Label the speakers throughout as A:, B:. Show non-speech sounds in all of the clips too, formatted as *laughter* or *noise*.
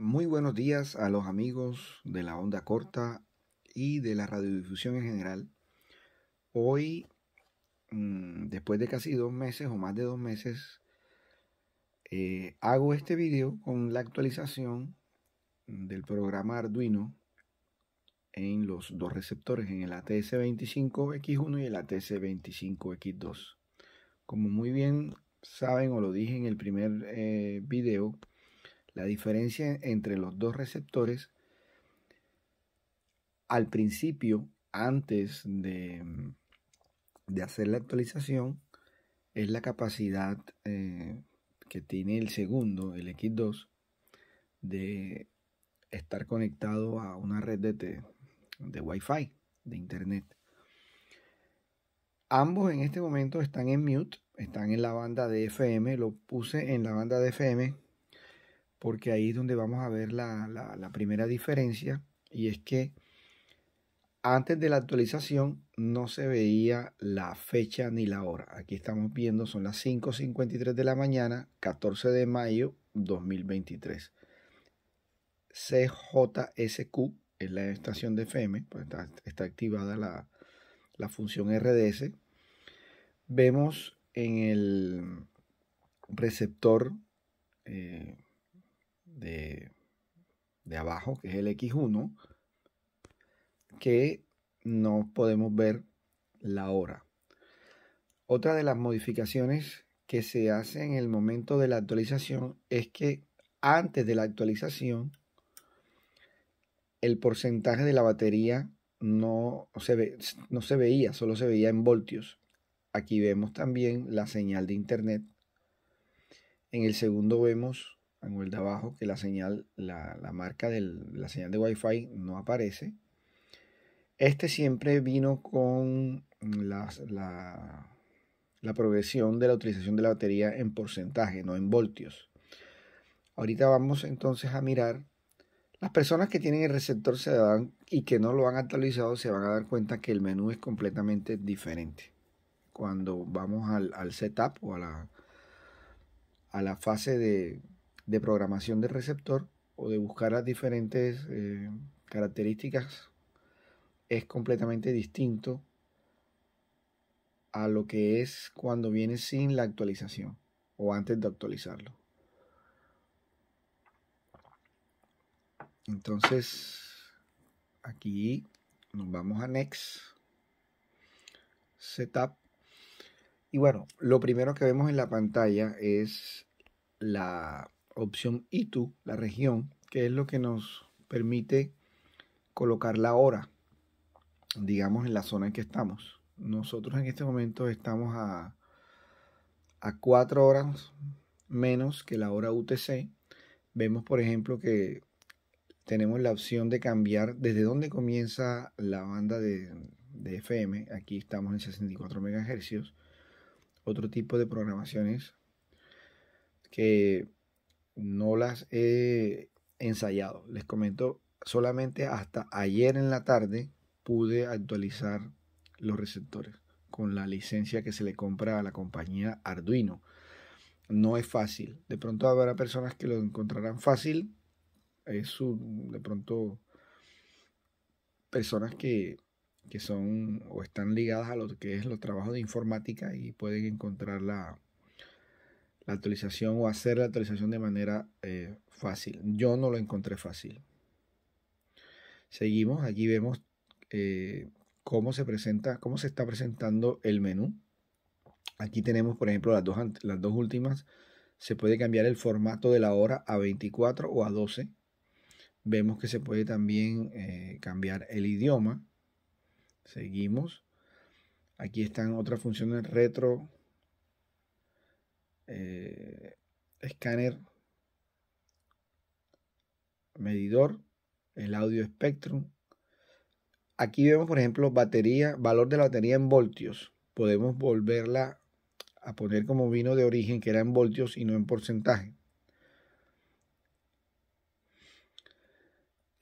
A: Muy buenos días a los amigos de la onda corta y de la radiodifusión en general. Hoy, mm, después de casi dos meses o más de dos meses, eh, hago este video con la actualización del programa Arduino en los dos receptores, en el ATS25X1 y el ATS25X2. Como muy bien saben o lo dije en el primer eh, video, la diferencia entre los dos receptores al principio, antes de, de hacer la actualización, es la capacidad eh, que tiene el segundo, el X2, de estar conectado a una red de, de Wi-Fi, de Internet. Ambos en este momento están en mute, están en la banda de FM, lo puse en la banda de FM porque ahí es donde vamos a ver la, primera diferencia y es que antes de la actualización no se veía la fecha ni la hora. Aquí estamos viendo, son las 5.53 de la mañana, 14 de mayo 2023. CJSQ es la estación de FM, pues está, activada la, función RDS. Vemos en el receptor eh, de abajo, que es el X1, que no podemos ver la hora. Otra de las modificaciones que se hace en el momento de la actualización es que antes de la actualización el porcentaje de la batería no se, no se veía, solo se veía en voltios. Aquí vemos también la señal de internet. En el segundo vemos en el de abajo, que la señal, la, marca de la señal de Wi-Fi no aparece. Este siempre vino con la, la, progresión de la utilización de la batería en porcentaje, no en voltios. Ahorita vamos entonces a mirar. Las personas que tienen el receptor se dan y que no lo han actualizado se van a dar cuenta que el menú es completamente diferente. Cuando vamos al, setup o la, a la fase de, de programación del receptor o de buscar las diferentes eh, características es completamente distinto a lo que es cuando viene sin la actualización o antes de actualizarlo. Entonces, aquí nos vamos a Next, Setup. Y bueno, lo primero que vemos en la pantalla es la opción ITU, la región, que es lo que nos permite colocar la hora, digamos, en la zona en que estamos. Nosotros en este momento estamos a, a 4 horas menos que la hora UTC. Vemos, por ejemplo, que tenemos la opción de cambiar desde dónde comienza la banda de, de FM. Aquí estamos en 64 MHz. Otro tipo de programaciones que no las he ensayado. Les comento, solamente hasta ayer en la tarde pude actualizar los receptores con la licencia que se le compra a la compañía Arduino. No es fácil. De pronto habrá personas que lo encontrarán fácil. Es de pronto personas que, que son o están ligadas a lo que es los trabajos de informática y pueden encontrarla actualización o hacer la actualización de manera eh, fácil. Yo no lo encontré fácil. Seguimos, aquí vemos eh, cómo se presenta, cómo se está presentando el menú. Aquí tenemos, por ejemplo, las dos, las dos últimas. Se puede cambiar el formato de la hora a 24 o a 12. Vemos que se puede también eh, cambiar el idioma. Seguimos. Aquí están otras funciones retro, eh, escáner, medidor, el audio spectrum. Aquí vemos, por ejemplo, batería, valor de la batería en voltios. Podemos volverla a poner como vino de origen, que era en voltios y no en porcentaje.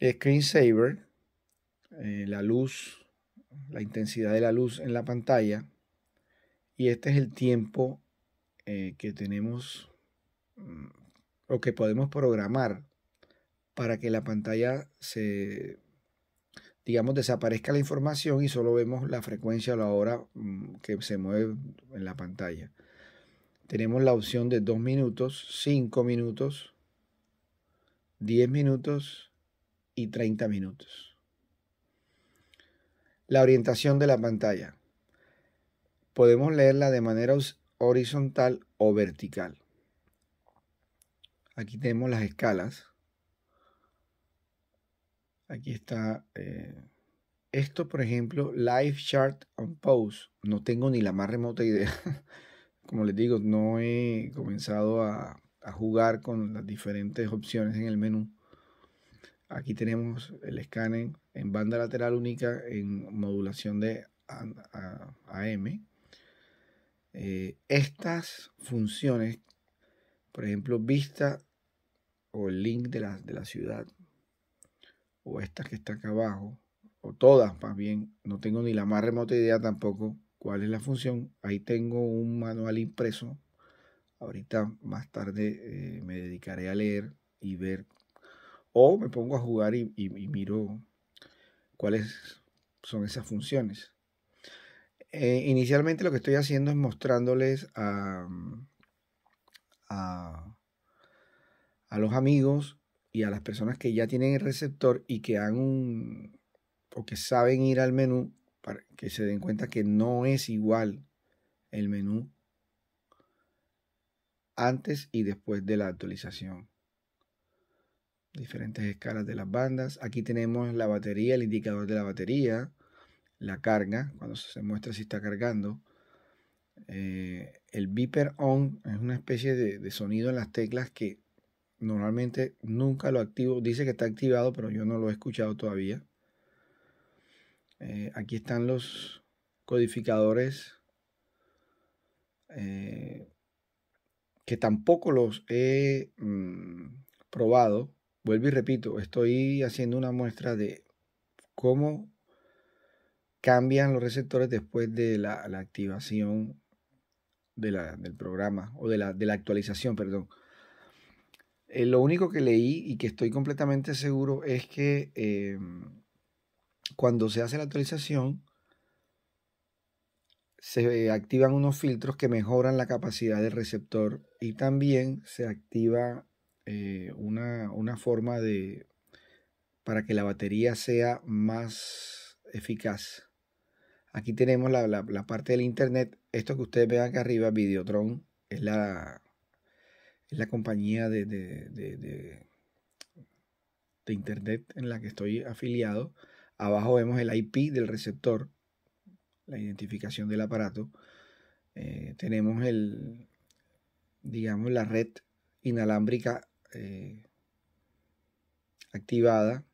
A: Screensaver, eh, la luz, la intensidad de la luz en la pantalla. Y este es el tiempo eh, que tenemos mm, o que podemos programar para que la pantalla se, digamos, desaparezca la información y solo vemos la frecuencia o la hora mm, que se mueve en la pantalla. Tenemos la opción de 2 minutos, 5 minutos, 10 minutos y 30 minutos. La orientación de la pantalla. Podemos leerla de manera horizontal o vertical. Aquí tenemos las escalas. Aquí está eh, esto, por ejemplo, Live Chart on Pose. No tengo ni la más remota idea. *laughs* Como les digo, no he comenzado a, jugar con las diferentes opciones en el menú. Aquí tenemos el escáner en banda lateral única en modulación de AM eh, estas funciones, por ejemplo, vista o el link de la, de la ciudad, o esta que está acá abajo, o todas más bien, no tengo ni la más remota idea tampoco cuál es la función. Ahí tengo un manual impreso. Ahorita más tarde eh, me dedicaré a leer y ver. O me pongo a jugar y miro cuáles son esas funciones. Eh, inicialmente lo que estoy haciendo es mostrándoles mm, a, los amigos y a las personas que ya tienen el receptor y que han un, o que saben ir al menú para que se den cuenta que no es igual el menú antes y después de la actualización. Diferentes escalas de las bandas. Aquí tenemos la batería, el indicador de la batería la carga, cuando se muestra si está cargando. Eh, el beeper on es una especie de, sonido en las teclas que normalmente nunca lo activo. Dice que está activado, pero yo no lo he escuchado todavía. Eh, aquí están los codificadores eh, que tampoco los he mm, probado. Vuelvo y repito, estoy haciendo una muestra de cómo cambian los receptores después de la, activación del programa o de la, de la actualización, perdón. Eh, lo único que leí y que estoy completamente seguro es que eh, cuando se hace la actualización, se activan unos filtros que mejoran la capacidad del receptor y también se activa eh, una, una, forma de para que la batería sea más eficaz. Aquí tenemos la, parte del internet. Esto que ustedes ven acá arriba, Videotron, es la, compañía de, internet en la que estoy afiliado. Abajo vemos el IP del receptor, la identificación del aparato. Eh, tenemos el, digamos, la red inalámbrica eh, activada.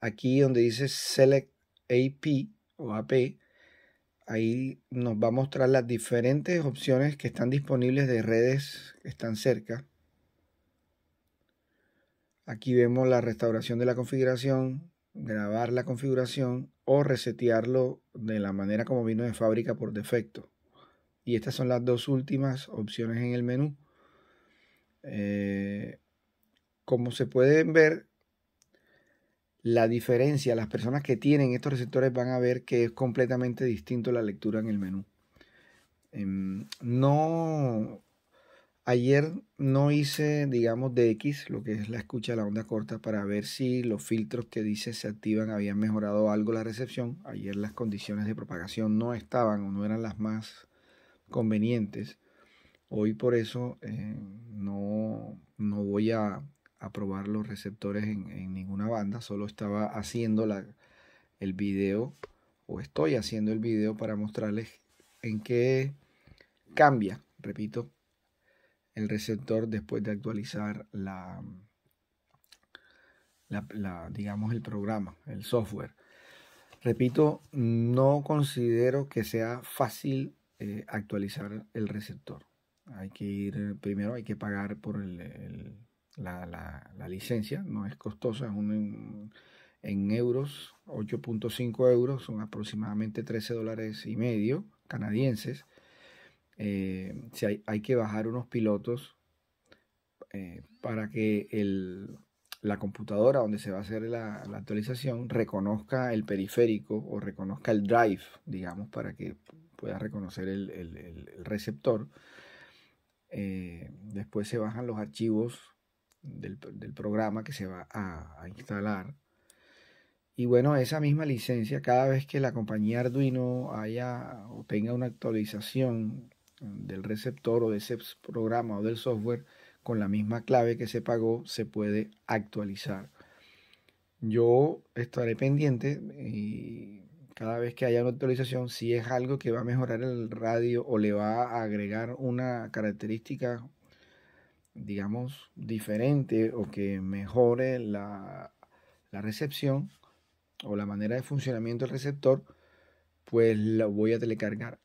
A: Aquí donde dice Select AP, o AP, ahí nos va a mostrar las diferentes opciones que están disponibles de redes que están cerca. Aquí vemos la restauración de la configuración, grabar la configuración o resetearlo de la manera como vino de fábrica por defecto. Y estas son las dos últimas opciones en el menú. Eh, como se pueden ver, la diferencia, las personas que tienen estos receptores van a ver que es completamente distinto la lectura en el menú. Em, no, ayer no hice, digamos, DX, lo que es la escucha de la onda corta, para ver si los filtros que dice se activan habían mejorado algo la recepción. Ayer las condiciones de propagación no estaban o no eran las más convenientes. Hoy por eso eh, no voy a a probar los receptores en, ninguna banda, solo estaba haciendo la, el video o estoy haciendo el video para mostrarles en qué cambia, repito, el receptor después de actualizar la, la, digamos el programa, el software. Repito, no considero que sea fácil eh, actualizar el receptor. Hay que ir eh, primero, hay que pagar por el la, licencia, no es costosa, es en euros, 8.5 euros, son aproximadamente 13 dólares y medio canadienses. Eh, hay, que bajar unos pilotos eh, para que la computadora donde se va a hacer la, actualización reconozca el periférico o reconozca el drive, digamos, para que pueda reconocer el, receptor. Eh, después se bajan los archivos del, programa que se va a, instalar. Y bueno, esa misma licencia, cada vez que la compañía Arduino haya o tenga una actualización del receptor o de ese programa o del software, con la misma clave que se pagó, se puede actualizar. Yo estaré pendiente y cada vez que haya una actualización, si es algo que va a mejorar el radio o le va a agregar una característica digamos, diferente o que mejore la, recepción o la manera de funcionamiento del receptor, pues lo voy a telecargar.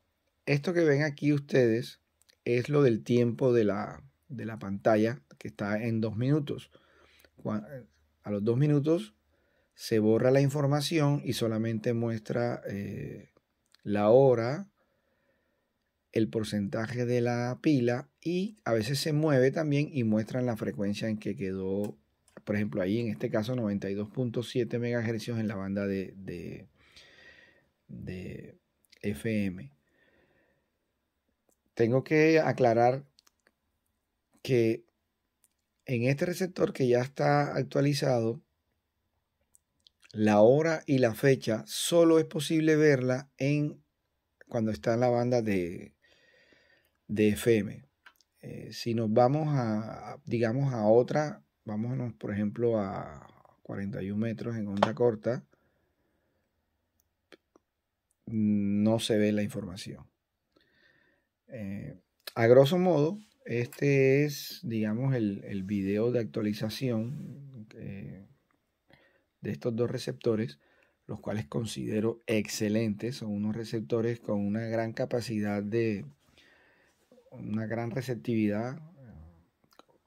A: Esto que ven aquí ustedes es lo del tiempo de la, de la pantalla, que está en dos minutos. A los dos minutos se borra la información y solamente muestra eh, la hora, el porcentaje de la pila y a veces se mueve también y muestran la frecuencia en que quedó, por ejemplo, ahí en este caso 92.7 MHz en la banda de, de FM. Tengo que aclarar que en este receptor que ya está actualizado, la hora y la fecha solo es posible verla en cuando está en la banda de de FM. Eh, si nos vamos a, digamos, a otra, vámonos, por ejemplo, a 41 metros en onda corta, no se ve la información. Eh, a grosso modo, este es, digamos, el, el video de actualización eh, de estos dos receptores, los cuales considero excelentes. Son unos receptores con una gran capacidad de, una gran receptividad,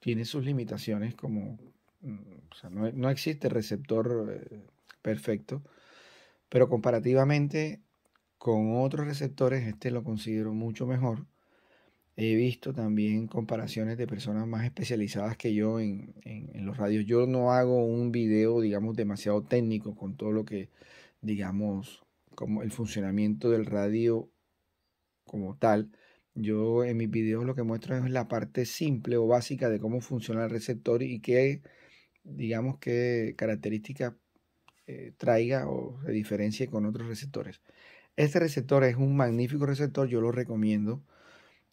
A: tiene sus limitaciones como, mm, no, existe receptor eh, perfecto, pero comparativamente con otros receptores, este lo considero mucho mejor. He visto también comparaciones de personas más especializadas que yo en, en los radios. Yo no hago un video, digamos, demasiado técnico con todo lo que, digamos, como el funcionamiento del radio como tal, yo en mis videos lo que muestro es la parte simple o básica de cómo funciona el receptor y qué, digamos, qué características eh, traiga o se diferencie con otros receptores. Este receptor es un magnífico receptor, yo lo recomiendo.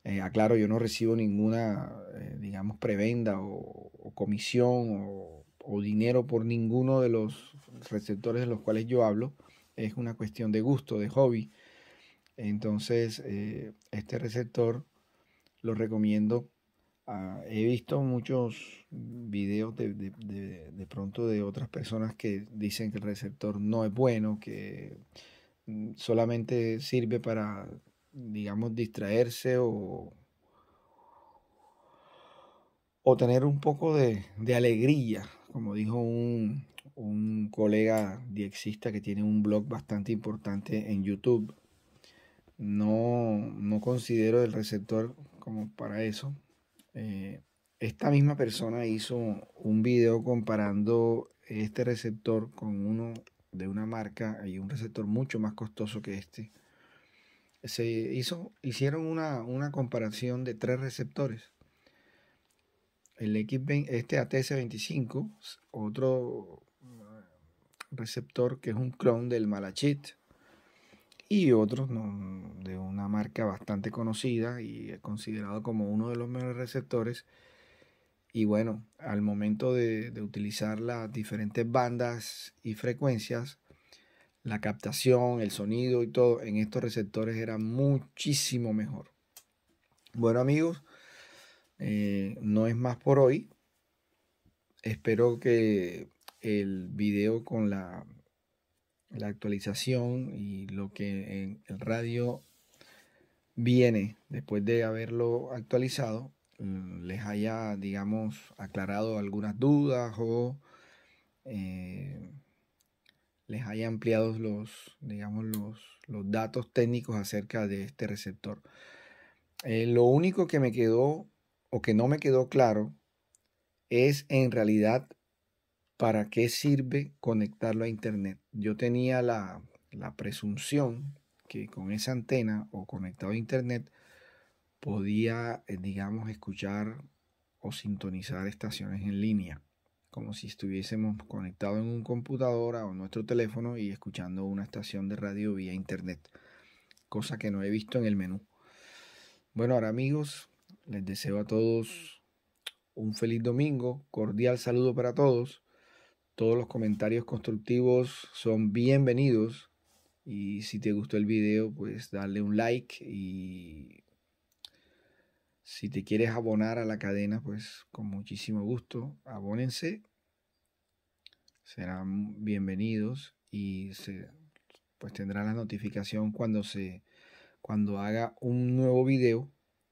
A: Eh, aclaro, yo no recibo ninguna, eh, digamos, prebenda o, comisión o, dinero por ninguno de los receptores de los cuales yo hablo. Es una cuestión de gusto, de hobby. Entonces, eh, este receptor lo recomiendo. Ah, he visto muchos videos de, pronto de otras personas que dicen que el receptor no es bueno, que mm, solamente sirve para, digamos, distraerse o, o tener un poco de, alegría, como dijo un, un colega diexista que tiene un blog bastante importante en YouTube no, considero el receptor como para eso. Eh, esta misma persona hizo un video comparando este receptor con uno de una marca y un receptor mucho más costoso que este. Se hizo, hicieron una, comparación de tres receptores. El x este ATS25, otro receptor que es un clon del Malachit, y otros de una marca bastante conocida y eh, considerado como uno de los mejores receptores. Y bueno, al momento de, utilizar las diferentes bandas y frecuencias, la captación, el sonido y todo en estos receptores era muchísimo mejor. Bueno amigos, eh, no es más por hoy. Espero que el video con la la actualización y lo que en el radio viene después de haberlo actualizado, mm, les haya, digamos, aclarado algunas dudas o eh, les haya ampliado los, digamos, los, datos técnicos acerca de este receptor. Eh, lo único que me quedó o que no me quedó claro es en realidad ¿para qué sirve conectarlo a Internet? Yo tenía la, presunción que con esa antena o conectado a Internet podía, eh, digamos, escuchar o sintonizar estaciones en línea, como si estuviésemos conectados en un computadora o nuestro teléfono y escuchando una estación de radio vía Internet, cosa que no he visto en el menú. Bueno, ahora amigos, les deseo a todos un feliz domingo, cordial saludo para todos todos los comentarios constructivos son bienvenidos. Y si te gustó el video, pues dale un like. Y si te quieres abonar a la cadena, pues con muchísimo gusto, abónense. Serán bienvenidos y se, pues tendrán la notificación cuando se cuando haga un nuevo video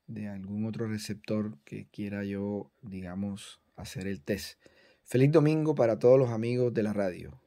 A: de algún otro receptor que quiera yo, digamos, hacer el test. Feliz domingo para todos los amigos de la radio.